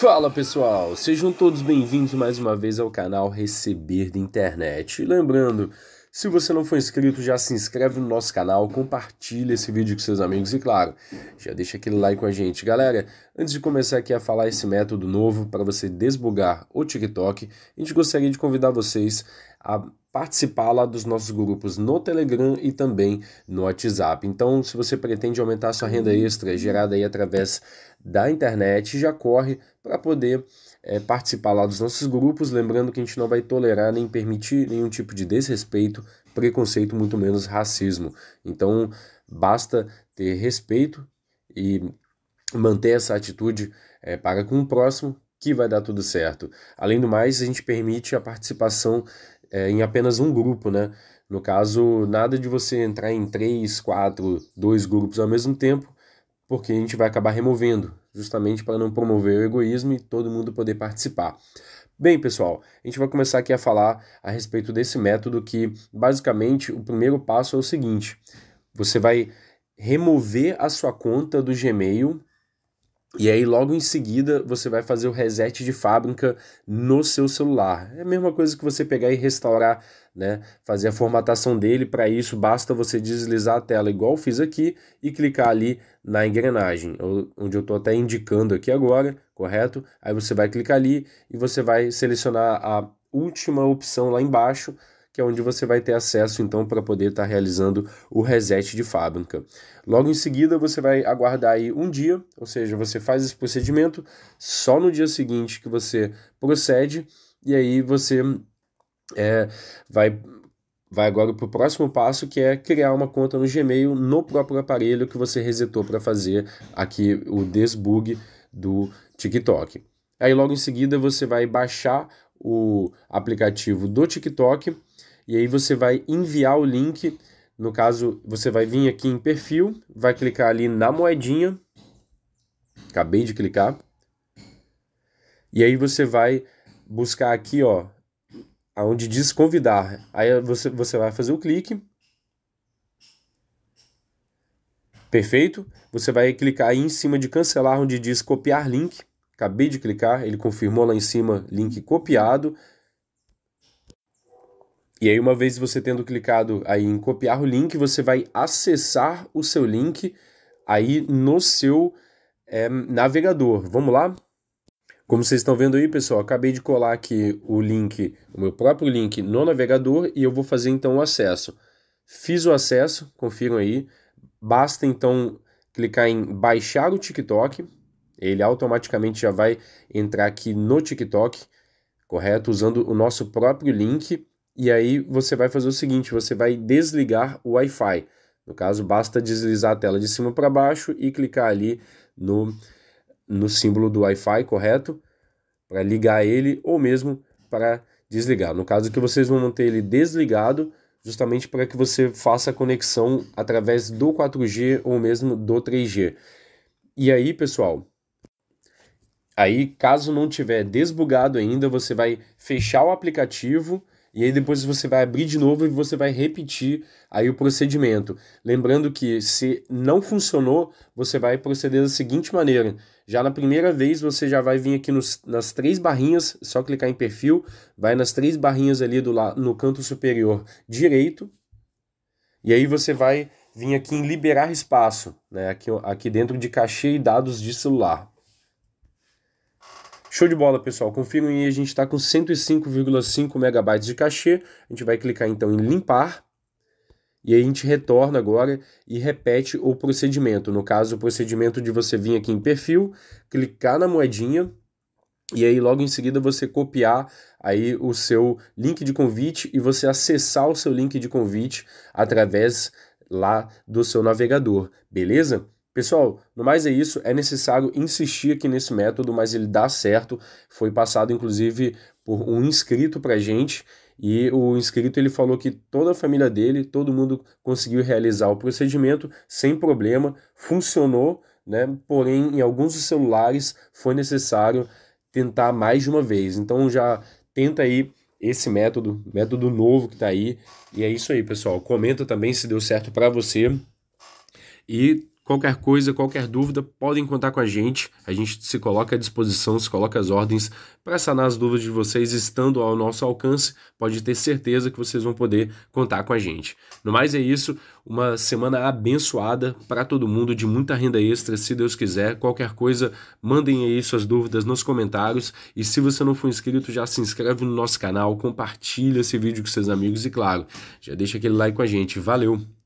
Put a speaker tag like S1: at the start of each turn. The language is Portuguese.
S1: Fala pessoal, sejam todos bem-vindos mais uma vez ao canal Receber da Internet. E lembrando, se você não for inscrito, já se inscreve no nosso canal, compartilha esse vídeo com seus amigos e, claro, já deixa aquele like com a gente. Galera, antes de começar aqui a falar esse método novo para você desbugar o TikTok, a gente gostaria de convidar vocês a participar lá dos nossos grupos no Telegram e também no WhatsApp. Então, se você pretende aumentar sua renda extra gerada aí através da internet, já corre para poder é, participar lá dos nossos grupos. Lembrando que a gente não vai tolerar nem permitir nenhum tipo de desrespeito, preconceito, muito menos racismo. Então, basta ter respeito e manter essa atitude é, para com o próximo que vai dar tudo certo. Além do mais, a gente permite a participação é, em apenas um grupo, né? No caso, nada de você entrar em três, quatro, dois grupos ao mesmo tempo, porque a gente vai acabar removendo, justamente para não promover o egoísmo e todo mundo poder participar. Bem, pessoal, a gente vai começar aqui a falar a respeito desse método que, basicamente, o primeiro passo é o seguinte: você vai remover a sua conta do Gmail e aí, logo em seguida, você vai fazer o reset de fábrica no seu celular. É a mesma coisa que você pegar e restaurar, né? Fazer a formatação dele. Para isso, basta você deslizar a tela, igual eu fiz aqui, e clicar ali na engrenagem, onde eu estou até indicando aqui agora, correto? Aí você vai clicar ali e você vai selecionar a última opção lá embaixo que é onde você vai ter acesso então para poder estar tá realizando o reset de fábrica. Logo em seguida, você vai aguardar aí um dia, ou seja, você faz esse procedimento, só no dia seguinte que você procede, e aí você é, vai Vai agora para o próximo passo, que é criar uma conta no Gmail no próprio aparelho que você resetou para fazer aqui o desbug do TikTok. Aí logo em seguida você vai baixar o aplicativo do TikTok e aí você vai enviar o link. No caso, você vai vir aqui em perfil, vai clicar ali na moedinha. Acabei de clicar. E aí você vai buscar aqui, ó, aonde diz convidar. Aí você, você vai fazer o clique. Perfeito? Você vai clicar aí em cima de cancelar, onde diz copiar link. Acabei de clicar, ele confirmou lá em cima, link copiado. E aí, uma vez você tendo clicado aí em copiar o link, você vai acessar o seu link aí no seu é, navegador. Vamos lá? Como vocês estão vendo aí, pessoal, acabei de colar aqui o link, o meu próprio link no navegador e eu vou fazer então o acesso. Fiz o acesso, confiram aí. Basta então clicar em baixar o TikTok. Ele automaticamente já vai entrar aqui no TikTok, correto? Usando o nosso próprio link. E aí você vai fazer o seguinte, você vai desligar o Wi-Fi. No caso, basta deslizar a tela de cima para baixo e clicar ali no, no símbolo do Wi-Fi, correto? Para ligar ele ou mesmo para desligar. No caso que vocês vão manter ele desligado, justamente para que você faça a conexão através do 4G ou mesmo do 3G. E aí, pessoal, aí caso não tiver desbugado ainda, você vai fechar o aplicativo e aí depois você vai abrir de novo e você vai repetir aí o procedimento. Lembrando que se não funcionou, você vai proceder da seguinte maneira. Já na primeira vez você já vai vir aqui nos, nas três barrinhas, só clicar em perfil, vai nas três barrinhas ali do no canto superior direito. E aí você vai vir aqui em liberar espaço, né? Aqui, aqui dentro de cachê e dados de celular. Show de bola, pessoal. Confiram aí, a gente está com 105,5 megabytes de cachê. A gente vai clicar então em limpar. E aí a gente retorna agora e repete o procedimento. No caso, o procedimento de você vir aqui em perfil, clicar na moedinha e aí logo em seguida você copiar aí o seu link de convite e você acessar o seu link de convite através lá do seu navegador, beleza? Pessoal, no mais é isso, é necessário insistir aqui nesse método, mas ele dá certo, foi passado inclusive por um inscrito para gente, e o inscrito ele falou que toda a família dele, todo mundo conseguiu realizar o procedimento sem problema, funcionou, né? Porém, em alguns celulares foi necessário tentar mais de uma vez. Então já tenta aí esse método, método novo que tá aí. E é isso aí, pessoal. Comenta também se deu certo para você. E Qualquer coisa, qualquer dúvida, podem contar com a gente. A gente se coloca à disposição, se coloca às ordens para sanar as dúvidas de vocês, estando ao nosso alcance. Pode ter certeza que vocês vão poder contar com a gente. No mais é isso. Uma semana abençoada para todo mundo, de muita renda extra, se Deus quiser. Qualquer coisa, mandem aí suas dúvidas nos comentários. E se você não for inscrito, já se inscreve no nosso canal, compartilha esse vídeo com seus amigos e, claro, já deixa aquele like com a gente. Valeu!